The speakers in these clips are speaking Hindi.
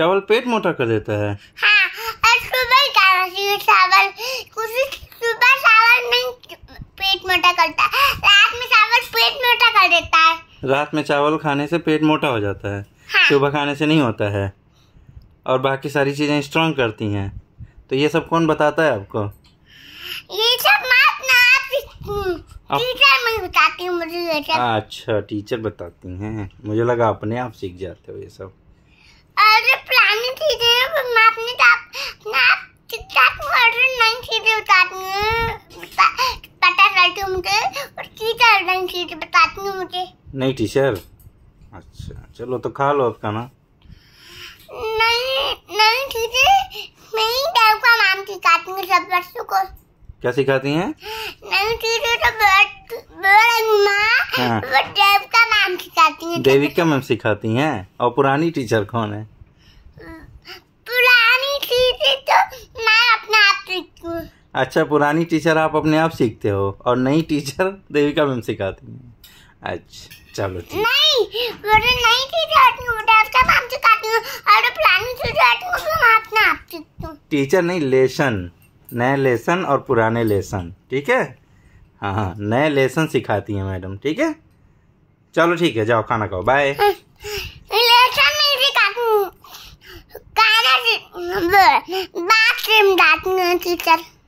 हाँ, चावल पेट मोटा कर देता है रात में चावल खाने से पेट मोटा हो जाता है हाँ। सुबह खाने से नहीं होता है और बाकी सारी चीज़ें स्ट्रांग करती हैं तो ये सब कौन बताता है आपको ये सब टीचर मैं बताती हूँ मुझे ये सब अच्छा टीचर बताती हैं मुझे लगा अपने आप सीख जाते हो ये सब अरे चीज बताती हूँ मुझे नहीं टीचर अच्छा चलो तो खा लो अब खाना नहीं नहीं टीचर मैं ही का नाम सिखाती हूँ सब बच्चों को क्या सिखाती हैं नहीं टीचर तो बर्ड बर्ड माँ देवी का मैम सिखाती हैं और पुरानी टीचर कौन है अच्छा पुरानी टीचर आप अपने आप सीखते हो और नई टीचर देविका मैम सिखाती हैं अच्छा चलो ठीक नहीं नई टीचर उसका नाम सिखाती और पुरानी टीचर टीचर नहीं लेसन नए लेसन और पुराने लेसन ठीक है हाँ हाँ नए लेसन सिखाती हैं मैडम ठीक है चलो ठीक है जाओ खाना खाओ बाय लेसन हम्म, हम्म, नहीं बात टीचर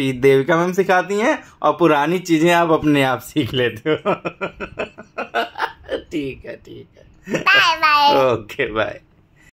रेसिपी देविका मैम सिखाती हैं और पुरानी चीज़ें आप अपने आप सीख लेते हो ठीक है ठीक है बाय बाय ओके बाय